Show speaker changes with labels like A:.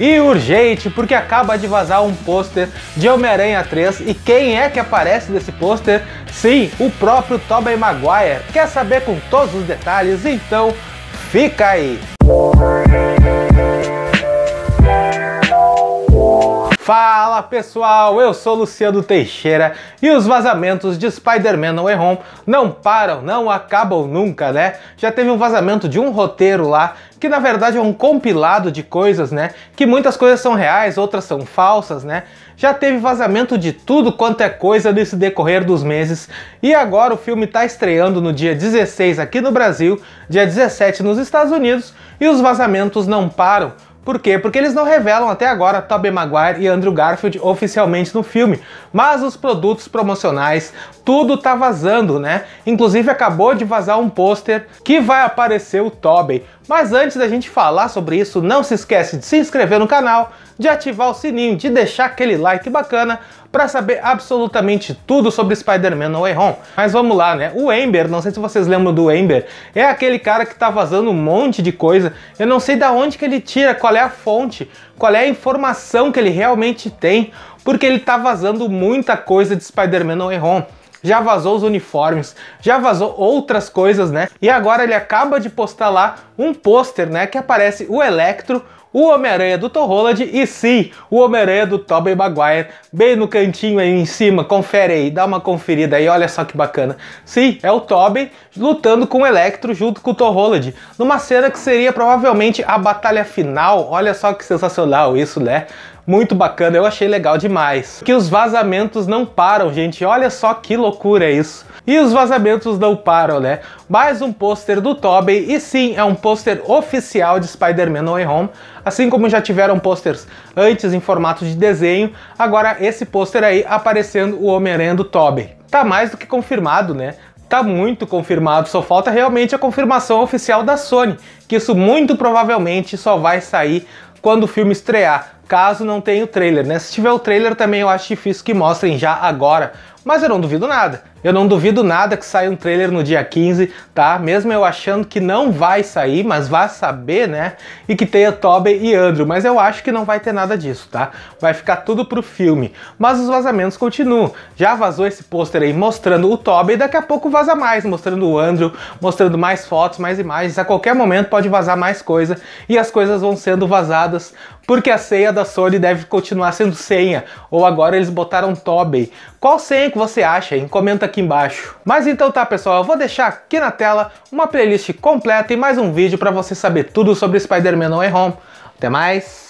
A: E urgente, porque acaba de vazar um pôster de Homem-Aranha 3 e quem é que aparece nesse pôster? Sim, o próprio Tobey Maguire. Quer saber com todos os detalhes? Então fica aí! Fala pessoal, eu sou Luciano Teixeira e os vazamentos de Spider-Man No Way Home não param, não acabam nunca, né? Já teve um vazamento de um roteiro lá, que na verdade é um compilado de coisas, né? Que muitas coisas são reais, outras são falsas, né? Já teve vazamento de tudo quanto é coisa nesse decorrer dos meses e agora o filme está estreando no dia 16 aqui no Brasil, dia 17 nos Estados Unidos e os vazamentos não param por quê? Porque eles não revelam até agora Tobey Maguire e Andrew Garfield oficialmente no filme, mas os produtos promocionais, tudo tá vazando, né? Inclusive acabou de vazar um pôster que vai aparecer o Tobey. Mas antes da gente falar sobre isso, não se esquece de se inscrever no canal, de ativar o sininho, de deixar aquele like bacana, para saber absolutamente tudo sobre Spider-Man No Way Home. Mas vamos lá, né? O Ember, não sei se vocês lembram do Ember, é aquele cara que tá vazando um monte de coisa. Eu não sei da onde que ele tira, qual é a fonte, qual é a informação que ele realmente tem, porque ele tá vazando muita coisa de Spider-Man No Way Home já vazou os uniformes, já vazou outras coisas, né? E agora ele acaba de postar lá um pôster, né, que aparece o Electro, o Homem-Aranha do Tom Holland e sim, o Homem-Aranha do Tobey Maguire, bem no cantinho aí em cima, confere aí, dá uma conferida aí, olha só que bacana. Sim, é o Tobey lutando com o Electro junto com o Tom Holland, numa cena que seria provavelmente a batalha final, olha só que sensacional isso, né? Muito bacana, eu achei legal demais. Que os vazamentos não param, gente. Olha só que loucura isso. E os vazamentos não param, né? Mais um pôster do Tobey, e sim, é um pôster oficial de Spider-Man No Way Home, assim como já tiveram pôsteres antes em formato de desenho, agora esse pôster aí aparecendo o Homem-Aranha do Tobey. Tá mais do que confirmado, né? Tá muito confirmado, só falta realmente a confirmação oficial da Sony, que isso muito provavelmente só vai sair quando o filme estrear, caso não tenha o trailer, né? Se tiver o trailer também eu acho difícil que mostrem já agora, mas eu não duvido nada. Eu não duvido nada que saia um trailer no dia 15, tá? Mesmo eu achando que não vai sair, mas vá saber, né? E que tenha Tobey e Andrew, mas eu acho que não vai ter nada disso, tá? Vai ficar tudo pro filme. Mas os vazamentos continuam. Já vazou esse pôster aí mostrando o Tobey, daqui a pouco vaza mais, mostrando o Andrew, mostrando mais fotos, mais imagens. A qualquer momento pode vazar mais coisa e as coisas vão sendo vazadas, porque a ceia da Sony deve continuar sendo senha, ou agora eles botaram Tobey. Qual senha que você acha, hein? Comenta aqui embaixo. Mas então tá pessoal, eu vou deixar aqui na tela uma playlist completa e mais um vídeo para você saber tudo sobre Spider-Man No Way Home. Até mais!